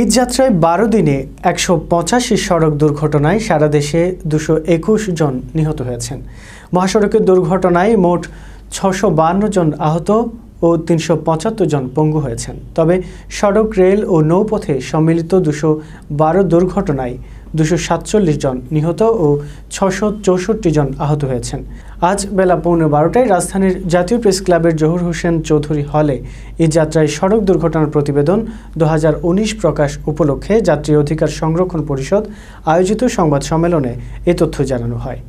ঈদ যাত্রায় বারো দিনে একশো পঁচাশি সড়ক দুর্ঘটনায় সারা দেশে দুশো একুশ জন নিহত হয়েছেন মহাসড়কের দুর্ঘটনায় মোট ছশো বান্ন জন আহত ও তিনশো জন পঙ্গু হয়েছেন তবে সড়ক রেল ও নৌপথে সম্মিলিত দুশো বারো দুর্ঘটনায় দুশো সাতচল্লিশ জন নিহত ও ছশো চৌষট্টি জন আহত হয়েছেন আজ বেলা পৌনে বারোটায় রাজধানীর জাতীয় প্রেস ক্লাবের জহুর হোসেন চৌধুরী হলে এই যাত্রায় সড়ক দুর্ঘটনার প্রতিবেদন দু প্রকাশ উপলক্ষে যাত্রী অধিকার সংরক্ষণ পরিষদ আয়োজিত সংবাদ সম্মেলনে এ তথ্য জানানো হয়